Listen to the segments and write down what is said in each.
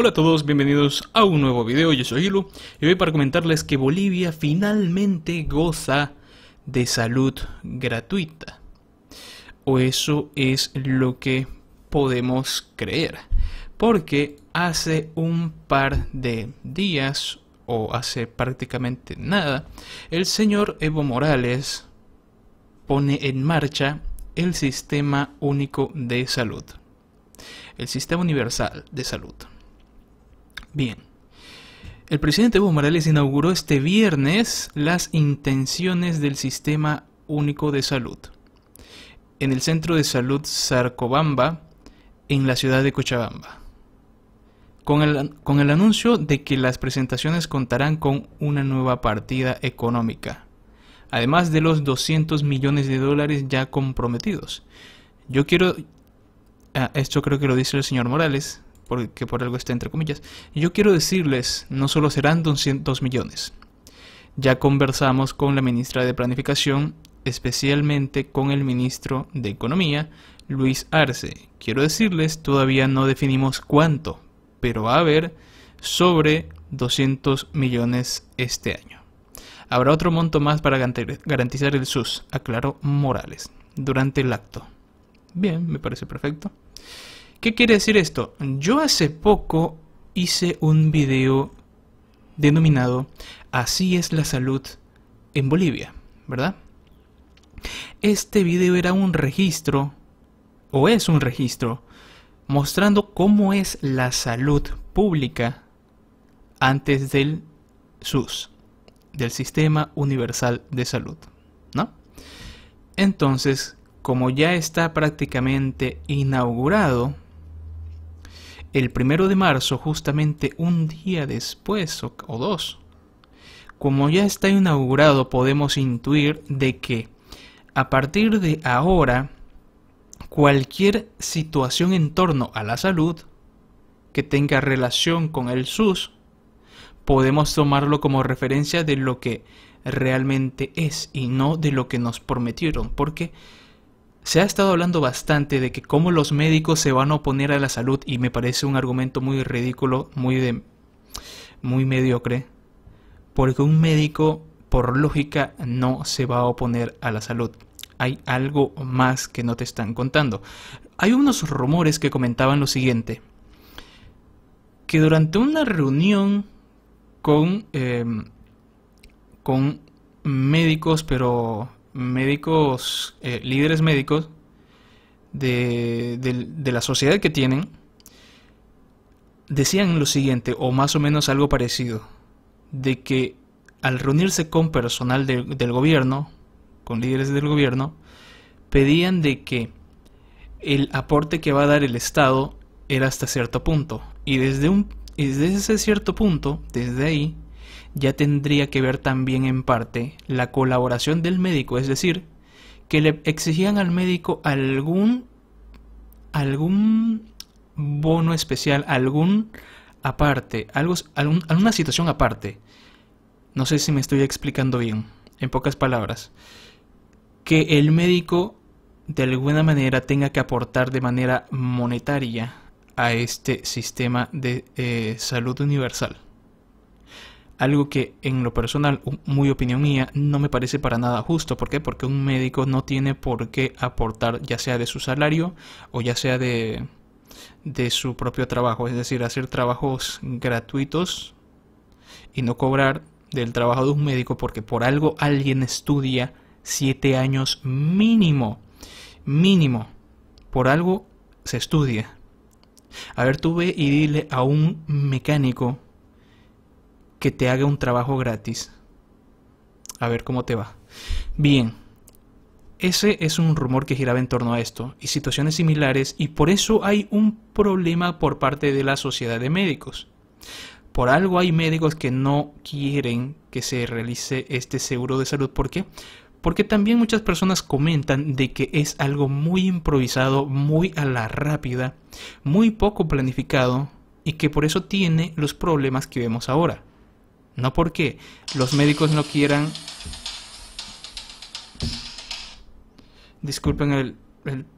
Hola a todos, bienvenidos a un nuevo video, yo soy Hilo y voy para comentarles que Bolivia finalmente goza de salud gratuita. O eso es lo que podemos creer. Porque hace un par de días, o hace prácticamente nada, el señor Evo Morales pone en marcha el Sistema Único de Salud. El Sistema Universal de Salud. Bien. El presidente Evo Morales inauguró este viernes las intenciones del Sistema Único de Salud en el Centro de Salud Sarcobamba, en la ciudad de Cochabamba, con el, con el anuncio de que las presentaciones contarán con una nueva partida económica, además de los 200 millones de dólares ya comprometidos. Yo quiero... Ah, esto creo que lo dice el señor Morales, porque por algo está entre comillas. Yo quiero decirles, no solo serán 200 millones. Ya conversamos con la ministra de Planificación, especialmente con el ministro de Economía, Luis Arce. Quiero decirles, todavía no definimos cuánto, pero va a haber sobre 200 millones este año. Habrá otro monto más para garantizar el SUS, aclaró Morales, durante el acto. Bien, me parece perfecto. ¿Qué quiere decir esto? Yo hace poco hice un video denominado Así es la salud en Bolivia, ¿verdad? Este video era un registro, o es un registro, mostrando cómo es la salud pública antes del SUS, del Sistema Universal de Salud, ¿no? Entonces, como ya está prácticamente inaugurado, el primero de marzo, justamente un día después o, dos. Como ya está inaugurado, podemos intuir de que a partir de ahora, cualquier situación en torno a la salud que tenga relación con el SUS, podemos tomarlo como referencia de lo que realmente es y no de lo que nos prometieron, porque se ha estado hablando bastante de que cómo los médicos se van a oponer a la salud y me parece un argumento muy ridículo, muy de muy mediocre, porque un médico por lógica no se va a oponer a la salud. Hay algo más que no te están contando. Hay unos rumores que comentaban lo siguiente, que durante una reunión con, em, con médicos, pero médicos, eh, líderes médicos de, la sociedad que tienen, decían lo siguiente, o más o menos algo parecido, de que al reunirse con personal del gobierno, con líderes del gobierno, pedían de que el aporte que va a dar el Estado era hasta cierto punto. Y desde, un, desde ese cierto punto, desde ahí, ya tendría que ver también en parte la colaboración del médico, es decir, que le exigían al médico algún, algún bono especial, algún aparte, alguna situación aparte. No sé si me estoy explicando bien, en pocas palabras. Que el médico de alguna manera tenga que aportar de manera monetaria a este sistema de eh, salud universal algo que en lo personal, muy opinión mía, no me parece para nada justo. ¿Por qué? Porque un médico no tiene por qué aportar ya sea de su salario o ya sea de, su propio trabajo. Es decir, hacer trabajos gratuitos y no cobrar del trabajo de un médico porque por algo alguien estudia siete años mínimo. Mínimo. Por algo se estudia. A ver, tú ve y dile a un mecánico que te haga un trabajo gratis. A ver cómo te va. Bien, ese es un rumor que giraba en torno a esto y situaciones similares y por eso hay un problema por parte de la sociedad de médicos. Por algo hay médicos que no quieren que se realice este seguro de salud. ¿Por qué? Porque también muchas personas comentan de que es algo muy improvisado, muy a la rápida, muy poco planificado y que por eso tiene los problemas que vemos ahora. No porque los médicos no quieran... Disculpen el,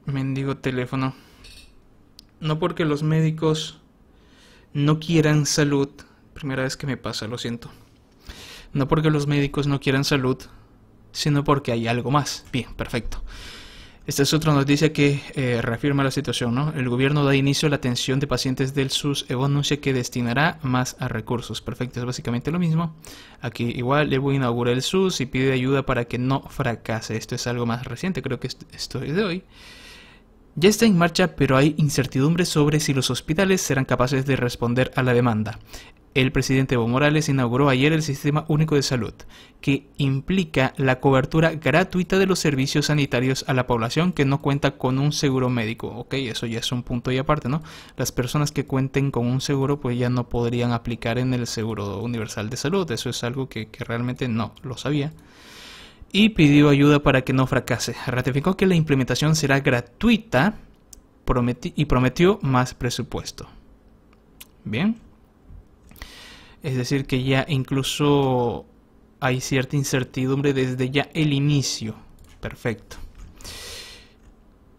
mendigo teléfono. No porque los médicos no quieran salud. Primera vez que me pasa, lo siento. No porque los médicos no quieran salud, sino porque hay algo más. Bien, perfecto. Esta es otra noticia que eh, reafirma la situación. ¿no? El gobierno da inicio a la atención de pacientes del SUS. Evo anuncia que destinará más a recursos. Perfecto, es básicamente lo mismo. Aquí igual Evo inaugura el SUS y pide ayuda para que no fracase. Esto es algo más reciente, creo que esto es de hoy. Ya está en marcha, pero hay incertidumbre sobre si los hospitales serán capaces de responder a la demanda. El presidente Evo Morales inauguró ayer el Sistema Único de Salud, que implica la cobertura gratuita de los servicios sanitarios a la población que no cuenta con un seguro médico. Ok, eso ya es un punto y aparte, ¿no? Las personas que cuenten con un seguro pues ya no podrían aplicar en el Seguro Universal de Salud. Eso es algo que, realmente no lo sabía y pidió ayuda para que no fracase. Ratificó que la implementación será gratuita y prometió más presupuesto. Bien. Es decir, que ya incluso hay cierta incertidumbre desde ya el inicio. Perfecto.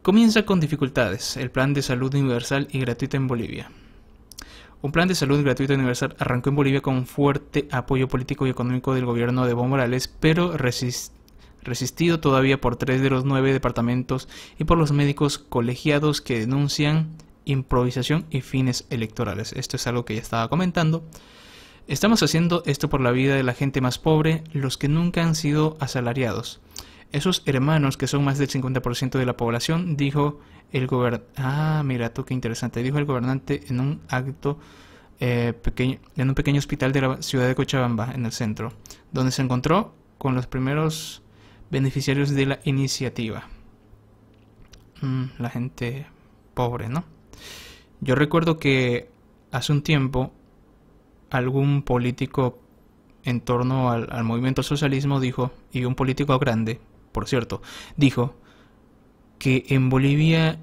Comienza con dificultades el plan de salud universal y gratuita en Bolivia. Un plan de salud gratuito universal arrancó en Bolivia con fuerte apoyo político y económico del gobierno de Evo Morales, pero resistido todavía por tres de los nueve departamentos y por los médicos colegiados que denuncian improvisación y fines electorales. Esto es algo que ya estaba comentando. Estamos haciendo esto por la vida de la gente más pobre, los que nunca han sido asalariados. Esos hermanos que son más del 50% de la población, dijo el gobernante. Ah, mira tú qué interesante. Dijo el gobernante en un acto eh, pequeño, en un pequeño hospital de la ciudad de Cochabamba, en el centro, donde se encontró con los primeros beneficiarios de la iniciativa. Mm, la gente pobre, ¿no? Yo recuerdo que hace un tiempo algún político en torno al, movimiento socialismo dijo, y un político grande, por cierto, dijo que en Bolivia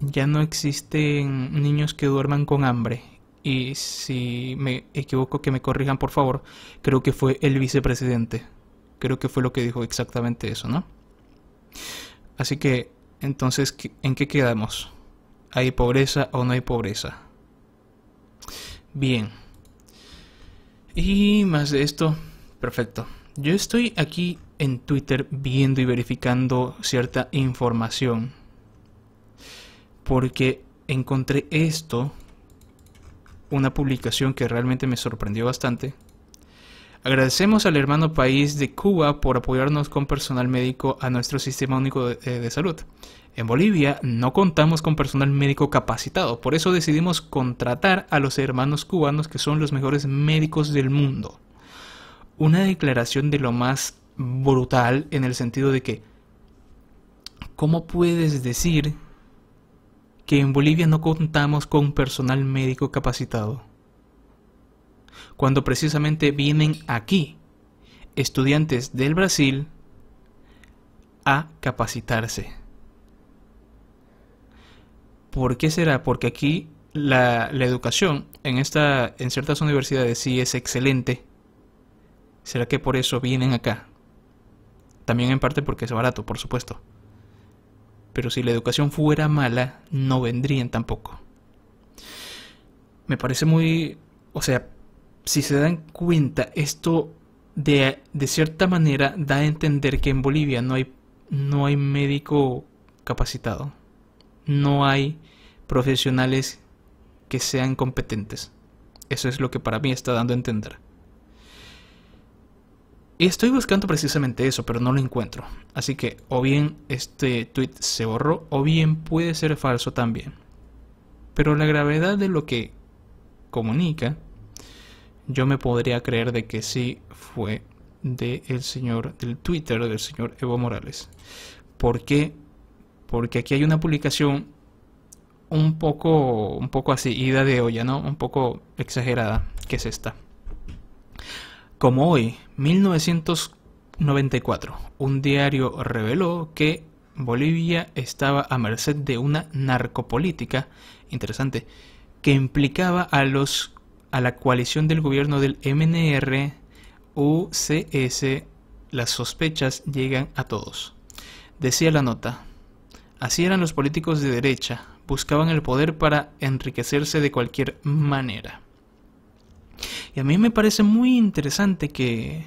ya no existen niños que duerman con hambre. Y si me equivoco, que me corrijan, por favor, creo que fue el vicepresidente. Creo que fue lo que dijo exactamente eso, ¿no? Así que, entonces, ¿en qué quedamos? ¿Hay pobreza o no hay pobreza? Bien. Y más de esto. Perfecto. Yo estoy aquí en Twitter viendo y verificando cierta información. Porque encontré esto. Una publicación que realmente me sorprendió bastante. Agradecemos al hermano país de Cuba por apoyarnos con personal médico a nuestro sistema único eh, de, salud. En Bolivia no contamos con personal médico capacitado, por eso decidimos contratar a los hermanos cubanos que son los mejores médicos del mundo. Una declaración de lo más brutal en el sentido de que, ¿cómo puedes decir que en Bolivia no contamos con personal médico capacitado? cuando precisamente vienen aquí estudiantes del Brasil a capacitarse. ¿Por qué será? Porque aquí la, educación en, esta, en ciertas universidades sí es excelente. ¿Será que por eso vienen acá? También en parte porque es barato, por supuesto. Pero si la educación fuera mala, no vendrían tampoco. Me parece muy... O sea, si se dan cuenta, esto de, cierta manera da a entender que en Bolivia no hay, no hay médico capacitado, no hay profesionales que sean competentes. Eso es lo que para mí está dando a entender. Estoy buscando precisamente eso, pero no lo encuentro. Así que o bien este tweet se borró o bien puede ser falso también. Pero la gravedad de lo que comunica yo me podría creer de que sí fue del señor, del Twitter del señor Evo Morales. ¿Por qué? Porque aquí hay una publicación un poco, un poco así, ida de olla, ¿no? Un poco exagerada, que es esta. Como hoy, 1994, un diario reveló que Bolivia estaba a merced de una narcopolítica, interesante, que implicaba a los a la coalición del gobierno del MNR UCS, las sospechas llegan a todos. Decía la nota, así eran los políticos de derecha, buscaban el poder para enriquecerse de cualquier manera. Y a mí me parece muy interesante que,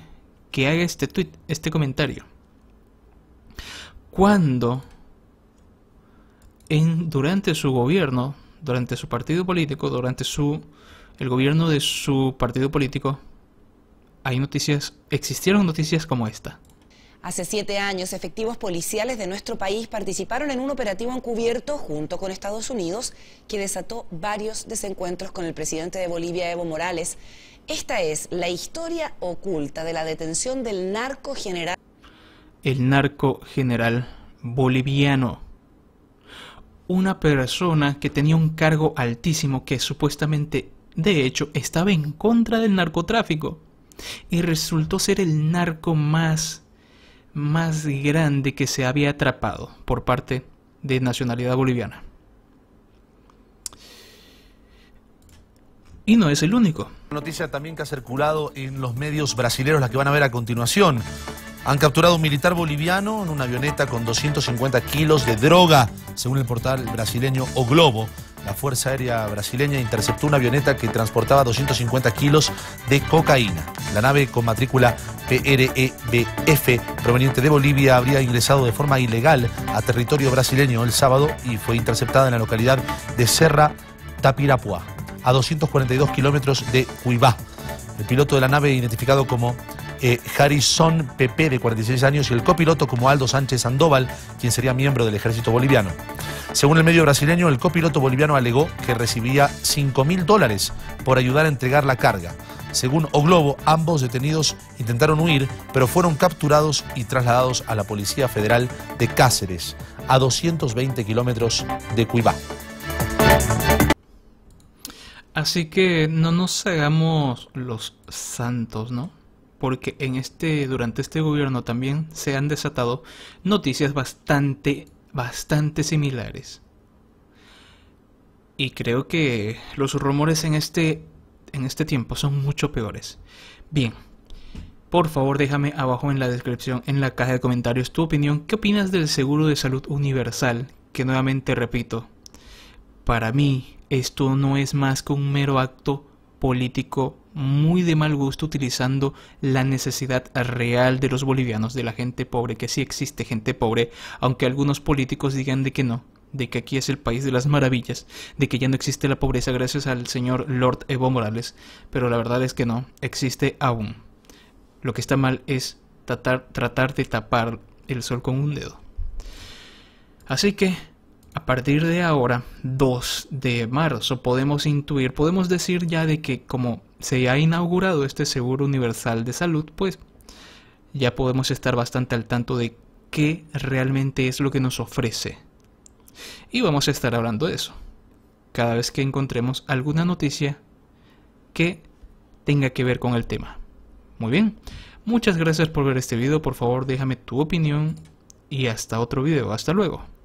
haga este tweet, este comentario. Cuando en, durante su gobierno, durante su partido político, durante su el gobierno de su partido político, hay noticias, existieron noticias como esta. Hace siete años, efectivos policiales de nuestro país participaron en un operativo encubierto junto con Estados Unidos que desató varios desencuentros con el presidente de Bolivia, Evo Morales. Esta es la historia oculta de la detención del narco general. El narco general boliviano. Una persona que tenía un cargo altísimo que supuestamente de hecho, estaba en contra del narcotráfico y resultó ser el narco más más grande que se había atrapado por parte de nacionalidad boliviana. Y no es el único. Noticia también que ha circulado en los medios brasileños, la que van a ver a continuación. Han capturado un militar boliviano en una avioneta con 250 kilos de droga, según el portal brasileño O Globo la Fuerza Aérea Brasileña interceptó una avioneta que transportaba 250 kilos de cocaína. La nave con matrícula PREBF proveniente de Bolivia habría ingresado de forma ilegal a territorio brasileño el sábado y fue interceptada en la localidad de Serra Tapirapuá, a 242 kilómetros de Cuibá. El piloto de la nave, identificado como eh, Harrison Pepe, de 46 años, y el copiloto como Aldo Sánchez Sandoval, quien sería miembro del ejército boliviano. Según el medio brasileño, el copiloto boliviano alegó que recibía 5 mil dólares por ayudar a entregar la carga. Según O Globo, ambos detenidos intentaron huir, pero fueron capturados y trasladados a la Policía Federal de Cáceres, a 220 kilómetros de Cuiabá. Así que no nos hagamos los santos, ¿no? Porque en este, durante este gobierno también se han desatado noticias bastante bastante similares. Y creo que los rumores en este, en este tiempo son mucho peores. Bien, por favor déjame abajo en la descripción, en la caja de comentarios, tu opinión. ¿Qué opinas del seguro de salud universal? Que nuevamente repito, para mí esto no es más que un mero acto político muy de mal gusto utilizando la necesidad real de los bolivianos, de la gente pobre, que sí existe gente pobre, aunque algunos políticos digan de que no, de que aquí es el país de las maravillas, de que ya no existe la pobreza gracias al señor Lord Evo Morales, pero la verdad es que no, existe aún. Lo que está mal es tratar, de tapar el sol con un dedo. Así que a partir de ahora, 2 de marzo, podemos intuir, podemos decir ya de que como se ha inaugurado este Seguro Universal de Salud, pues ya podemos estar bastante al tanto de qué realmente es lo que nos ofrece. Y vamos a estar hablando de eso cada vez que encontremos alguna noticia que tenga que ver con el tema. Muy bien, muchas gracias por ver este video, por favor déjame tu opinión y hasta otro video, hasta luego.